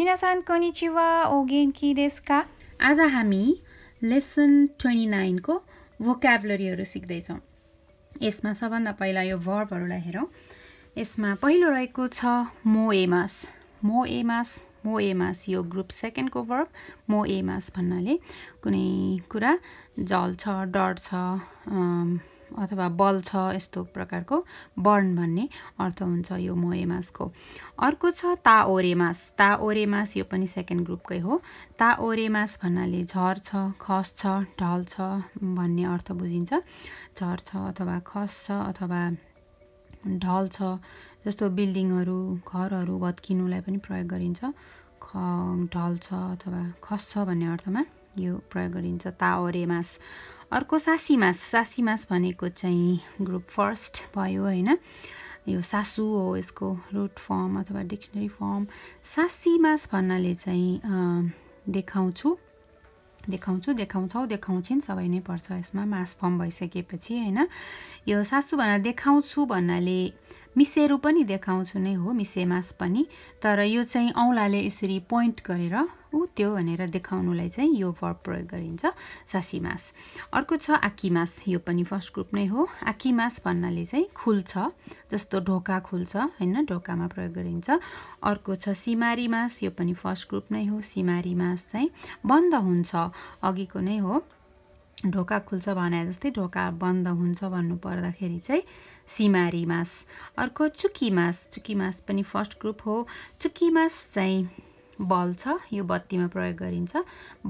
आज हामी lesson twenty नाइनको भोकाबुलरीहरू सिक्दैछौँ यसमा सबभन्दा पहिला यो भर्बहरूलाई हेरौँ यसमा पहिलो रहेको छ मो एमास मो एमास मो एमास यो ग्रुप सेकेन्डको भर्ब मो एमास भन्नाले कुनै कुरा डर छ अथवा बल छ यस्तो प्रकारको बर्न भन्ने अर्थ हुन्छ यो मोएमासको अर्को छ ताओरेमास ताओरेमास यो पनि सेकेन्ड ग्रुपकै हो ताओरेमास भन्नाले झर छ खस्छ ढल्छ भन्ने अर्थ बुझिन्छ झर छ अथवा खस्छ अथवा ढल्छ जस्तो बिल्डिङहरू घरहरू भत्किनुलाई पनि प्रयोग गरिन्छ ख ढल्छ अथवा खस्छ भन्ने अर्थमा यो प्रयोग गरिन्छ ताओरेमास अर्को सासीमास सासीमास भनेको चाहिँ ग्रुप फर्स्ट भयो होइन यो सासु हो यसको रुट फर्म अथवा डिक्सनरी फर्म सासीमास भन्नाले चाहिँ देखाउँछु देखाउँछु देखाउँछौ देखाउँछिन् सबै नै पर्छ यसमा मास फर्म भइसकेपछि होइन यो सासु भन्नाले देखाउँछु भन्नाले मिसेरू पनि देखाउँछु नै हो मिसे मास पनि तर यो चाहिँ औँलाले यसरी पोइन्ट गरेर ऊ त्यो भनेर देखाउनुलाई चाहिँ यो भर्ब प्रयोग गरिन्छ सासीमास अर्को छ आकिमास यो पनि फर्स्ट ग्रुप नै हो आकिमास भन्नाले चाहिँ खुल्छ जस्तो ढोका खुल्छ होइन ढोकामा प्रयोग गरिन्छ अर्को छ सिमारी मास यो पनि फर्स्ट ग्रुप नै हो सिमारी मास चाहिँ बन्द हुन्छ अघिको नै हो ढोका खुल्छ भने जस्तै ढोका बन्द हुन्छ भन्नु पर्दाखेरि चाहिँ सिमारी मास अर्को चुकी मास चुकी मास पनि फर्स्ट ग्रुप हो चुकी मास चाहिँ बल छ यो बत्तीमा प्रयोग गरिन्छ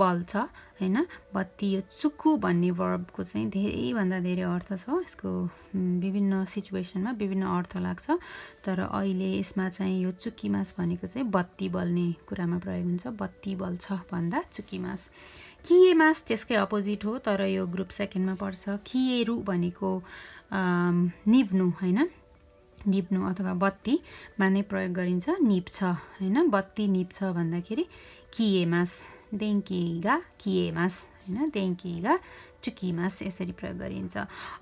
बल छ होइन बत्ती यो चुक्कु भन्ने वर्बको चाहिँ धेरैभन्दा धेरै अर्थ छ यसको विभिन्न सिचुएसनमा विभिन्न अर्थ लाग्छ तर अहिले यसमा चाहिँ यो मास भनेको चाहिँ बत्ती बल्ने कुरामा प्रयोग हुन्छ बत्ती बल्छ भन्दा मास किए मास त्यसकै अपोजिट हो तर यो ग्रुप सेकेन्डमा पर्छ किएरु भनेको निभ्नु होइन निप्नु अथवा बत्तीमा नै प्रयोग गरिन्छ निप्छ होइन बत्ती निप्छ भन्दाखेरि किएमास देङ्किगा किएमास होइन देङ्किगा चुकिमास यसरी प्रयोग गरिन्छ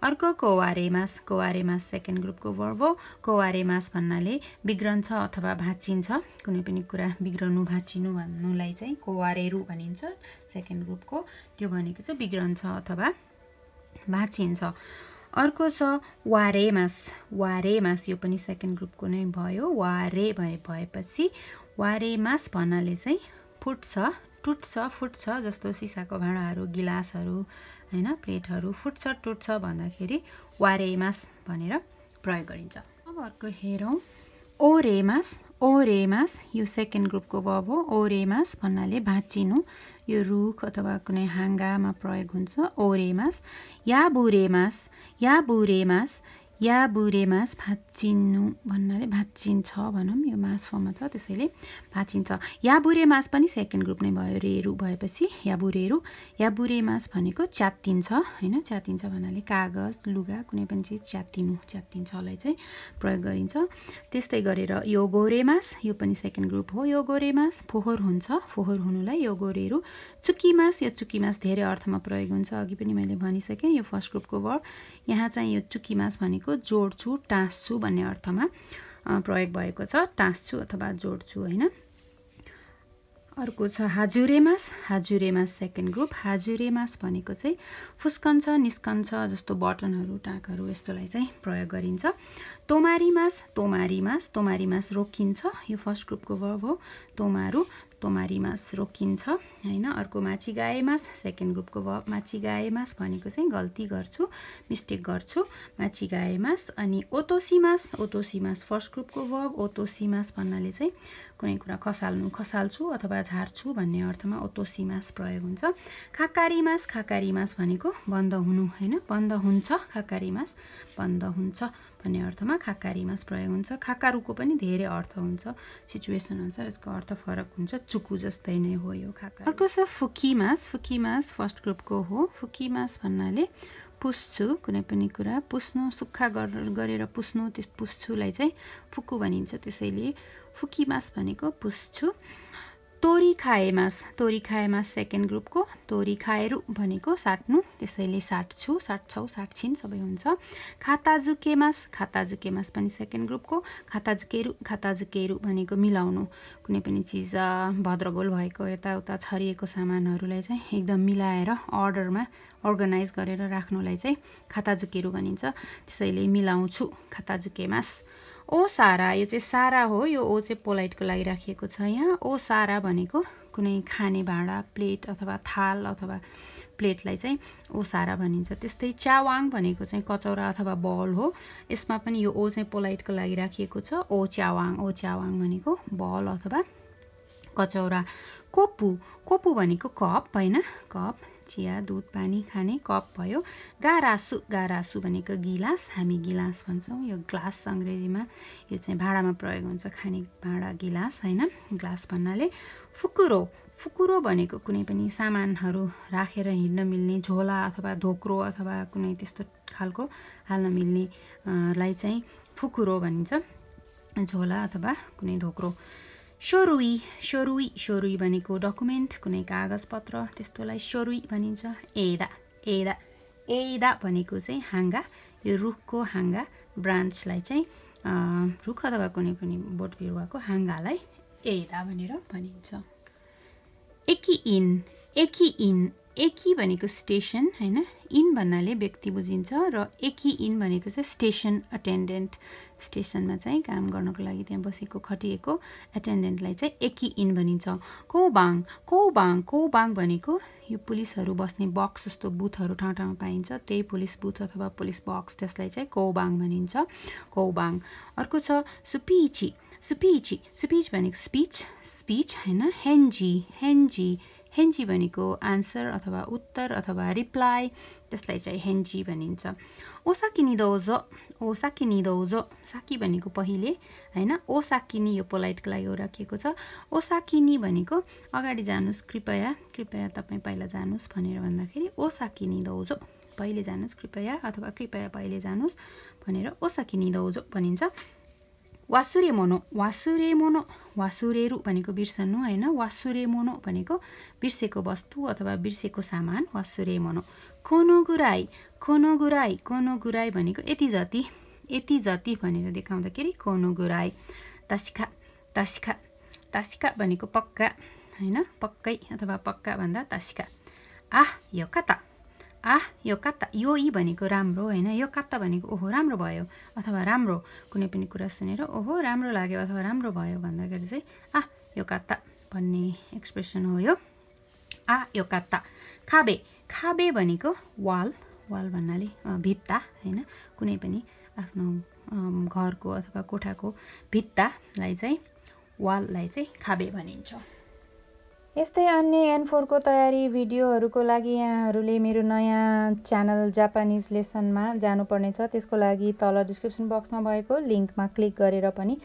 अर्को कोवारेमास कोवारेमास सेकेन्ड ग्रुपको वर्ब हो कोवारेमास भन्नाले बिग्रन्छ अथवा भाँचिन्छ कुनै पनि कुरा बिग्रनु भाँचिनु भन्नुलाई चाहिँ कोवारेरु भनिन्छ सेकेन्ड ग्रुपको त्यो भनेको चाहिँ बिग्रन्छ अथवा भाँचिन्छ अर्को छ वारे मास वारे मास यो पनि सेकेन्ड ग्रुपको नै भयो वारे भए भएपछि वारे मास भन्नाले चाहिँ फुट्छ टुट्छ फुट्छ जस्तो सिसाको भाँडाहरू गिलासहरू होइन प्लेटहरू फुट्छ टुट्छ भन्दाखेरि वारे मास भनेर प्रयोग गरिन्छ अब अर्को हेरौँ ओरेमास ओरेमास यो सेकेन्ड ग्रुपको भयो ओरेमास भन्नाले भाँचिनु यो रुख अथवा कुनै हाङ्गामा प्रयोग हुन्छ ओरेमास या बुरेमास या बुरेमास या बुरे मास भाँचिनु भन्नाले भाचिन्छ भनौँ यो मास फर्ममा छ त्यसैले भाचिन्छ या बुरे मास पनि सेकेन्ड ग्रुप नै भयो रेरु भएपछि या बुरेरु या बुरे मास भनेको च्यातिन्छ होइन च्यातिन्छ भन्नाले कागज लुगा कुनै पनि चिज च्यातिनु च्यातिन्छलाई चाहिँ प्रयोग गरिन्छ त्यस्तै गरेर यो गोरे मास यो पनि सेकेन्ड ग्रुप हो यो गोरे मास फोहोर हुन्छ फोहोर हुनुलाई यो गोरेरु चुकी मास यो चुकी मास धेरै अर्थमा प्रयोग हुन्छ अघि पनि मैले भनिसकेँ यो फर्स्ट ग्रुपको वर्ड यहाँ चाहिँ यो चुकी मास भनेको भनेको जोड्छु टाँस्छु भन्ने अर्थमा प्रयोग भएको छ टाँस्छु अथवा जोड्छु होइन अर्को छ हाजुरेमास हाजुरेमास सेकेन्ड ग्रुप हाजुरेमास भनेको चाहिँ फुस्कन्छ निस्कन्छ जस्तो बटनहरू टाँकहरू यस्तोलाई चाहिँ प्रयोग गरिन्छ तोमारी मास तोमारी मास तोमारी मास रोकिन्छ यो फर्स्ट ग्रुपको भर्ब हो तोमारु तोमारी मास रोकिन्छ होइन अर्को माछी गाए मास सेकेन्ड ग्रुपको भ माछी गाए मास भनेको चाहिँ गल्ती गर्छु मिस्टेक गर्छु माछी गाए मास अनि ओतोसी मास ओतोसी मास फर्स्ट ग्रुपको भब ओतोसी मास भन्नाले चाहिँ कुनै कुरा खसाल्नु खसाल्छु अथवा झार्छु भन्ने अर्थमा ओतोसी मास प्रयोग हुन्छ खाकारी मास खाकारी मास भनेको बन्द हुनु होइन बन्द हुन्छ खाकारी मास बन्द हुन्छ भन्ने अर्थमा खाकारी मास प्रयोग हुन्छ खाकारुको पनि धेरै अर्थ हुन्छ सिचुएसन अनुसार यसको अर्थ फरक हुन्छ चुकु जस्तै नै हो यो खाका अर्को छ फुकी मास फुकी मास फर्स्ट ग्रुपको हो फुकी मास भन्नाले पुस्छु कुनै पनि कुरा पुस्नु सुक्खा गरेर पुस्नु त्यो पुस्छुलाई चाहिँ फुक्कु भनिन्छ त्यसैले फुकी मास भनेको पुस्छु तोरी खाएमास तोरी खाएमास सेकेन्ड ग्रुपको तोरी खाएरु भनेको साट्नु त्यसैले साट्छु साट्छौ साट्छिन् सबै हुन्छ खाता जुके खाता जुके पनि सेकेन्ड ग्रुपको खाता जुकेरु खाता जुकेरु भनेको मिलाउनु कुनै पनि चिज भद्रगोल भएको यताउता छरिएको सामानहरूलाई चाहिँ एकदम मिलाएर अर्डरमा अर्गनाइज गरेर राख्नुलाई चाहिँ खाताजुकेरु भनिन्छ त्यसैले मिलाउँछु खाता मास ओ सारा यो चाहिँ सारा हो यो ओ चाहिँ पोलाइटको लागि राखिएको छ यहाँ ओ सारा भनेको कुनै खाने भाँडा प्लेट अथवा थाल अथवा प्लेटलाई चाहिँ ओसारा भनिन्छ त्यस्तै च्यावाङ भनेको चाहिँ कचौरा अथवा बल हो यसमा पनि यो ओ चाहिँ पोलाइटको लागि राखिएको छ ओ च्यावाङ ओ च्यावाङ भनेको बल अथवा कचौरा कोपु कोपु भनेको कप होइन कप चिया दुध पानी खाने कप भयो गारासु गारासु भनेको गिलास हामी गिलास भन्छौँ यो ग्लास अङ्ग्रेजीमा यो चाहिँ भाँडामा प्रयोग हुन्छ खाने भाँडा गिलास होइन ग्लास भन्नाले फुकुरो फुकुरो भनेको कुनै पनि सामानहरू राखेर हिँड्न मिल्ने झोला अथवा धोक्रो अथवा कुनै त्यस्तो खालको हाल्न मिल्नेलाई चाहिँ फुकुरो भनिन्छ झोला अथवा कुनै धोक्रो सोरुई सोरुई सोरुई भनेको डकुमेन्ट कुनै कागजपत्र त्यस्तोलाई सोरुई भनिन्छ एदा एदा एदा भनेको चाहिँ हाँगा यो रुखको हाँगा ब्रान्चलाई चाहिँ रुख अथवा कुनै पनि बोट बिरुवाको हाँगालाई एदा भनेर भनिन्छ एकी इन एकी इन एकी भनेको स्टेसन होइन इन भन्नाले व्यक्ति बुझिन्छ र एकी इन भनेको चाहिँ स्टेसन अटेन्डेन्ट स्टेसनमा चाहिँ काम गर्नको लागि त्यहाँ बसेको खटिएको एटेन्डेन्टलाई चाहिँ एकी इन भनिन्छ कोबाङ कोबाङ कोबाङ भनेको यो पुलिसहरू बस्ने बक्स जस्तो बुथहरू ठाउँ ठाउँमा पाइन्छ त्यही पुलिस बुथ अथवा पुलिस बक्स त्यसलाई चाहिँ कोबाङ भनिन्छ कोबाङ अर्को छ सुपिची सुपिची सुपिच भनेको स्पिच स्पिच होइन हेन्जी हेन्जी हेन्जी भनेको आन्सर अथवा उत्तर अथवा रिप्लाई त्यसलाई चाहिँ हेन्जी भनिन्छ ओसाकिनी दौजो ओसाकिनी दौजो साकी भनेको पहिले होइन ओ साकिनी यो पोलाइटको लागि राखिएको छ ओसाकिनी भनेको अगाडि जानुहोस् कृपया कृपया तपाईँ पहिला जानुहोस् भनेर भन्दाखेरि ओसाकिनी दौजो पहिले जानुहोस् कृपया अथवा कृपया पहिले जानुहोस् भनेर ओसाकिनी दौजो भनिन्छ वासुरे मोनो वासुरे मोनो वासुरेरु भनेको बिर्सनु होइन वासुरे मोनो भनेको बिर्सेको वस्तु अथवा बिर्सेको सामान वासुरे मोनो गुराई गुराई कोनो गुराई भनेको यति जति यति जति भनेर देखाउँदाखेरि गुराई तसिखा तसिखा तासिका भनेको पक्का होइन पक्कै अथवा पक्का भन्दा तासिका आह यो कता आ यो कात्ता यो यी भनेको राम्रो होइन यो कात्ता भनेको ओहो राम्रो भयो अथवा राम्रो कुनै पनि कुरा सुनेर ओहो राम्रो लाग्यो अथवा राम्रो भयो भन्दाखेरि चाहिँ आ यो कात्ता भन्ने एक्सप्रेसन हो यो आ यो कात्ता खाबे खाबे भनेको वाल वाल भन्नाले भित्ता होइन कुनै पनि आफ्नो घरको अथवा कोठाको भित्तालाई चाहिँ वाललाई चाहिँ खाबे भनिन्छ यस्तै अन्य एन फोरको तयारी भिडियोहरूको लागि यहाँहरूले मेरो नयाँ च्यानल जापानिज लेसनमा जानुपर्नेछ त्यसको लागि तल डिस्क्रिप्सन बक्समा भएको लिङ्कमा क्लिक गरेर पनि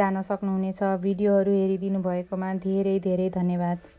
जान सक्नुहुनेछ भिडियोहरू हेरिदिनु भएकोमा धेरै धेरै धन्यवाद